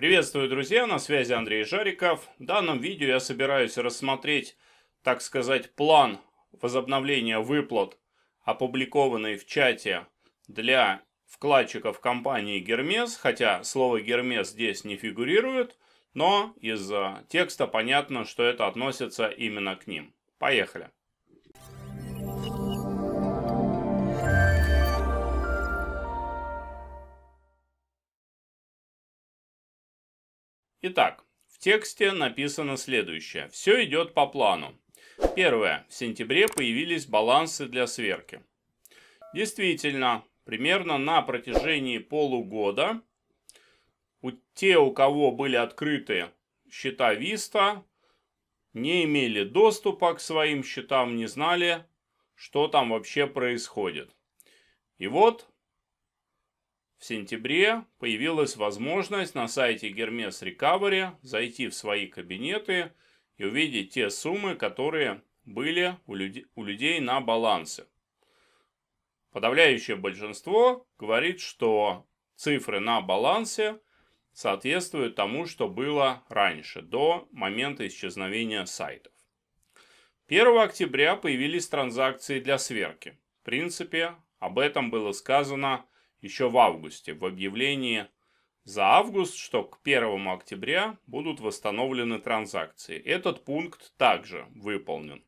Приветствую, друзья, на связи Андрей Жариков. В данном видео я собираюсь рассмотреть, так сказать, план возобновления выплат, опубликованный в чате для вкладчиков компании Гермес, хотя слово Гермес здесь не фигурирует, но из текста понятно, что это относится именно к ним. Поехали. Итак, в тексте написано следующее. Все идет по плану. Первое. В сентябре появились балансы для сверки. Действительно, примерно на протяжении полугода у те, у кого были открыты счета Виста, не имели доступа к своим счетам, не знали, что там вообще происходит. И вот в сентябре появилась возможность на сайте Hermes Recovery зайти в свои кабинеты и увидеть те суммы, которые были у, люд... у людей на балансе. Подавляющее большинство говорит, что цифры на балансе соответствуют тому, что было раньше, до момента исчезновения сайтов. 1 октября появились транзакции для сверки. В принципе, об этом было сказано еще в августе в объявлении за август, что к 1 октября будут восстановлены транзакции. Этот пункт также выполнен.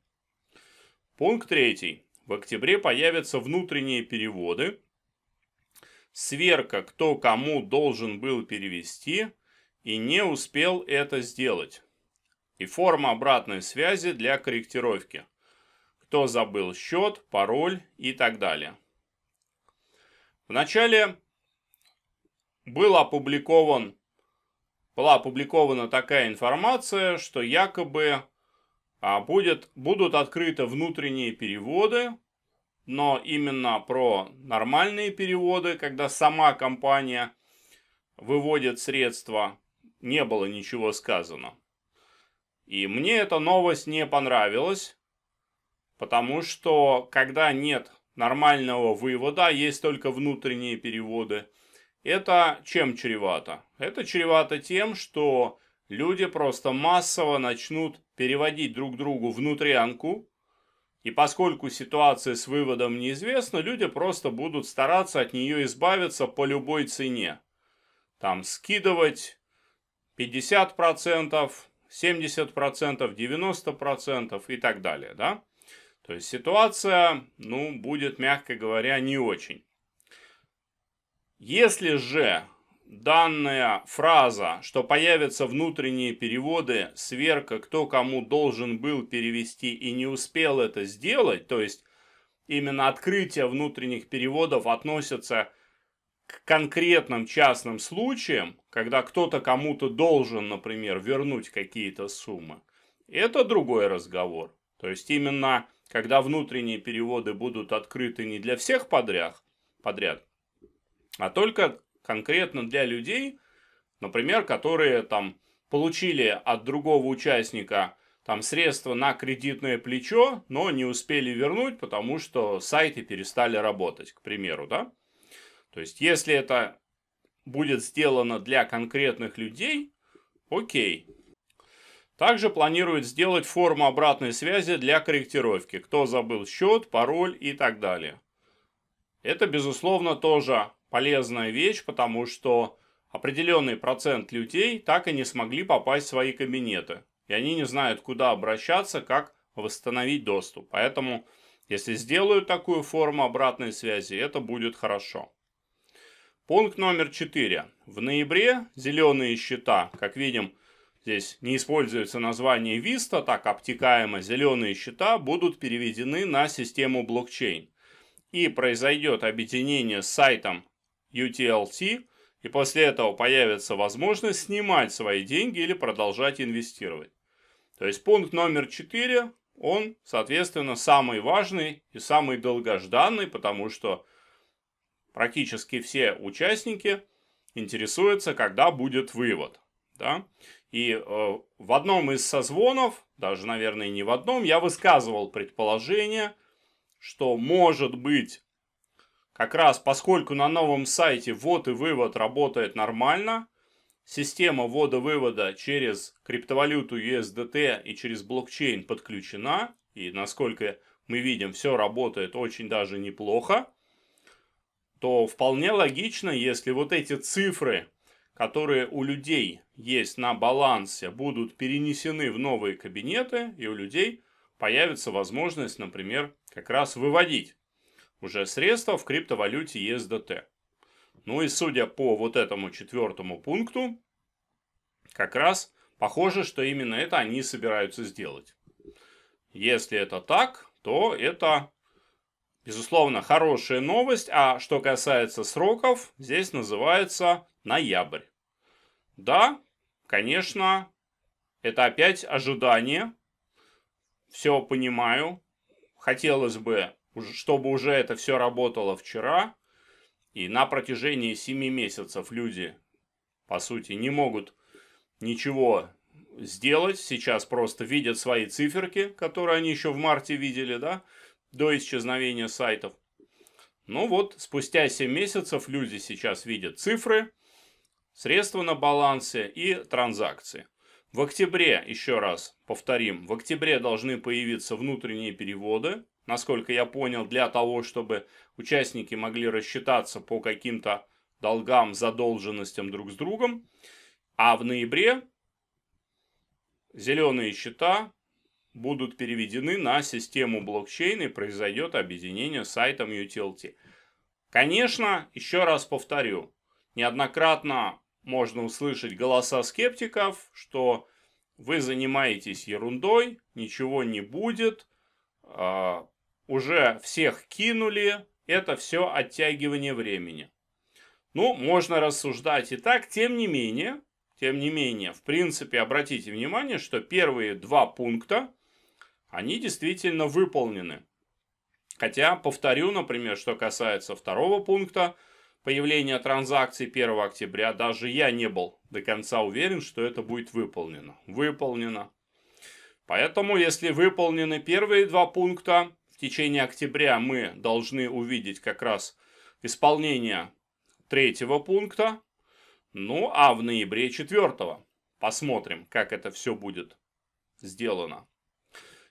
Пункт третий. В октябре появятся внутренние переводы. Сверка, кто кому должен был перевести и не успел это сделать. И форма обратной связи для корректировки. Кто забыл счет, пароль и так далее. Вначале был опубликован, была опубликована такая информация, что якобы а, будет, будут открыты внутренние переводы, но именно про нормальные переводы, когда сама компания выводит средства, не было ничего сказано. И мне эта новость не понравилась, потому что когда нет нормального вывода, есть только внутренние переводы. Это чем чревато? Это чревато тем, что люди просто массово начнут переводить друг другу внутрянку, и поскольку ситуация с выводом неизвестна, люди просто будут стараться от нее избавиться по любой цене. Там скидывать 50%, 70%, 90% и так далее, да? То есть ситуация, ну, будет, мягко говоря, не очень. Если же данная фраза, что появятся внутренние переводы, сверка, кто кому должен был перевести и не успел это сделать, то есть именно открытие внутренних переводов относится к конкретным частным случаям, когда кто-то кому-то должен, например, вернуть какие-то суммы, это другой разговор. То есть именно когда внутренние переводы будут открыты не для всех подряд, подряд а только конкретно для людей, например, которые там получили от другого участника там средства на кредитное плечо, но не успели вернуть, потому что сайты перестали работать, к примеру, да? То есть, если это будет сделано для конкретных людей, окей, также планирует сделать форму обратной связи для корректировки, кто забыл счет, пароль и так далее. Это, безусловно, тоже полезная вещь, потому что определенный процент людей так и не смогли попасть в свои кабинеты. И они не знают, куда обращаться, как восстановить доступ. Поэтому, если сделают такую форму обратной связи, это будет хорошо. Пункт номер 4. В ноябре зеленые счета, как видим, Здесь не используется название Vista, так обтекаемо зеленые счета будут переведены на систему блокчейн. И произойдет объединение с сайтом UTLT, и после этого появится возможность снимать свои деньги или продолжать инвестировать. То есть пункт номер 4, он, соответственно, самый важный и самый долгожданный, потому что практически все участники интересуются, когда будет вывод да, и э, в одном из созвонов, даже, наверное, не в одном, я высказывал предположение, что может быть, как раз поскольку на новом сайте ввод и вывод работает нормально, система ввода-вывода через криптовалюту USDT и через блокчейн подключена, и насколько мы видим, все работает очень даже неплохо, то вполне логично, если вот эти цифры – которые у людей есть на балансе, будут перенесены в новые кабинеты, и у людей появится возможность, например, как раз выводить уже средства в криптовалюте ESDT. Ну и судя по вот этому четвертому пункту, как раз похоже, что именно это они собираются сделать. Если это так, то это, безусловно, хорошая новость. А что касается сроков, здесь называется ноябрь. Да, конечно, это опять ожидание. Все понимаю. Хотелось бы, чтобы уже это все работало вчера. И на протяжении 7 месяцев люди, по сути, не могут ничего сделать. Сейчас просто видят свои циферки, которые они еще в марте видели, да, до исчезновения сайтов. Ну вот, спустя 7 месяцев люди сейчас видят цифры – средства на балансе и транзакции. В октябре, еще раз повторим, в октябре должны появиться внутренние переводы, насколько я понял, для того, чтобы участники могли рассчитаться по каким-то долгам, задолженностям друг с другом. А в ноябре зеленые счета будут переведены на систему блокчейн и произойдет объединение с сайтом UTLT. Конечно, еще раз повторю, Неоднократно можно услышать голоса скептиков, что вы занимаетесь ерундой, ничего не будет, э, уже всех кинули, это все оттягивание времени. Ну, можно рассуждать и так, тем не менее, тем не менее, в принципе, обратите внимание, что первые два пункта, они действительно выполнены. Хотя, повторю, например, что касается второго пункта – появления транзакции 1 октября даже я не был до конца уверен, что это будет выполнено. Выполнено. Поэтому, если выполнены первые два пункта, в течение октября мы должны увидеть как раз исполнение третьего пункта, ну а в ноябре четвертого. Посмотрим, как это все будет сделано.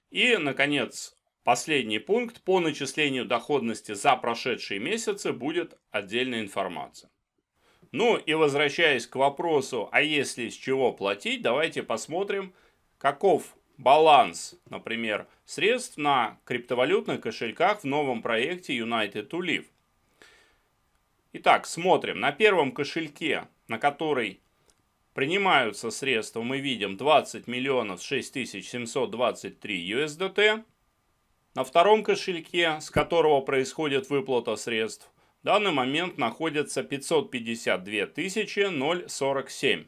И, наконец, Последний пункт по начислению доходности за прошедшие месяцы будет отдельная информация. Ну и возвращаясь к вопросу, а если с чего платить, давайте посмотрим, каков баланс, например, средств на криптовалютных кошельках в новом проекте United to Live. Итак, смотрим. На первом кошельке, на который принимаются средства, мы видим 20 миллионов 6723 USDT. На втором кошельке, с которого происходит выплата средств, в данный момент находится 552 047.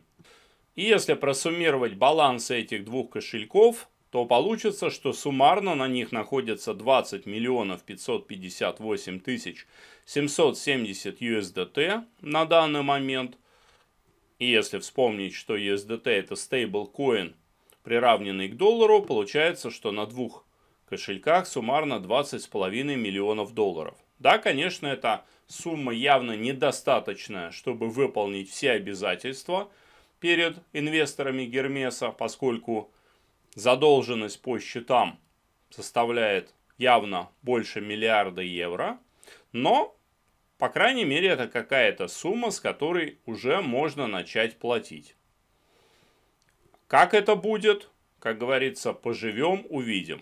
И если просуммировать балансы этих двух кошельков, то получится, что суммарно на них находится 20 миллионов 558 тысяч 770 USDT на данный момент. И если вспомнить, что USDT это стейблкоин, приравненный к доллару, получается, что на двух кошельках суммарно 20,5 миллионов долларов. Да, конечно, эта сумма явно недостаточная, чтобы выполнить все обязательства перед инвесторами Гермеса, поскольку задолженность по счетам составляет явно больше миллиарда евро. Но, по крайней мере, это какая-то сумма, с которой уже можно начать платить. Как это будет? Как говорится, поживем, увидим.